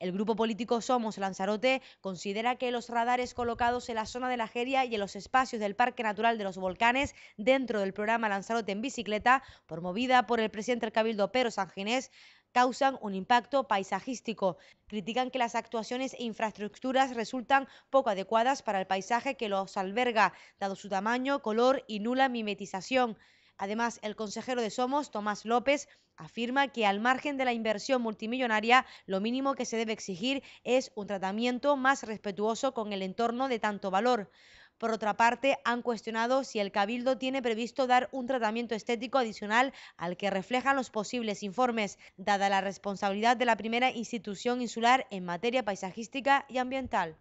El grupo político Somos Lanzarote considera que los radares colocados en la zona de la Jeria y en los espacios del Parque Natural de los Volcanes dentro del programa Lanzarote en bicicleta, promovida por el presidente del Cabildo Pero Sanginés, causan un impacto paisajístico. Critican que las actuaciones e infraestructuras resultan poco adecuadas para el paisaje que los alberga, dado su tamaño, color y nula mimetización. Además, el consejero de Somos, Tomás López, afirma que al margen de la inversión multimillonaria, lo mínimo que se debe exigir es un tratamiento más respetuoso con el entorno de tanto valor. Por otra parte, han cuestionado si el Cabildo tiene previsto dar un tratamiento estético adicional al que reflejan los posibles informes, dada la responsabilidad de la primera institución insular en materia paisajística y ambiental.